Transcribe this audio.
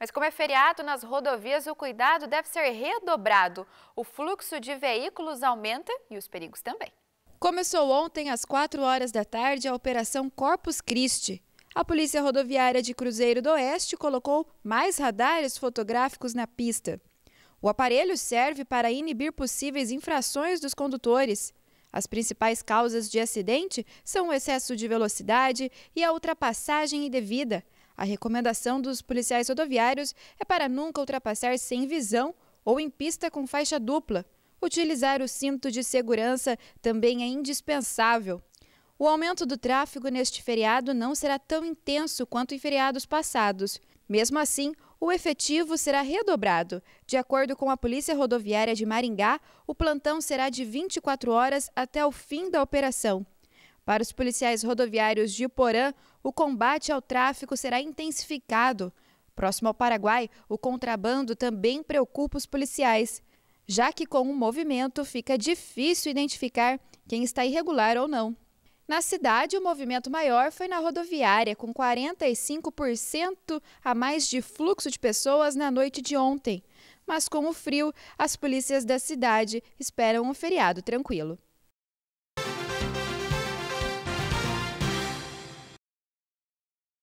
Mas como é feriado nas rodovias, o cuidado deve ser redobrado. O fluxo de veículos aumenta e os perigos também. Começou ontem às 4 horas da tarde a operação Corpus Christi. A Polícia Rodoviária de Cruzeiro do Oeste colocou mais radares fotográficos na pista. O aparelho serve para inibir possíveis infrações dos condutores. As principais causas de acidente são o excesso de velocidade e a ultrapassagem indevida, a recomendação dos policiais rodoviários é para nunca ultrapassar sem visão ou em pista com faixa dupla. Utilizar o cinto de segurança também é indispensável. O aumento do tráfego neste feriado não será tão intenso quanto em feriados passados. Mesmo assim, o efetivo será redobrado. De acordo com a Polícia Rodoviária de Maringá, o plantão será de 24 horas até o fim da operação. Para os policiais rodoviários de Porã, o combate ao tráfico será intensificado. Próximo ao Paraguai, o contrabando também preocupa os policiais, já que com o movimento fica difícil identificar quem está irregular ou não. Na cidade, o movimento maior foi na rodoviária, com 45% a mais de fluxo de pessoas na noite de ontem. Mas com o frio, as polícias da cidade esperam um feriado tranquilo.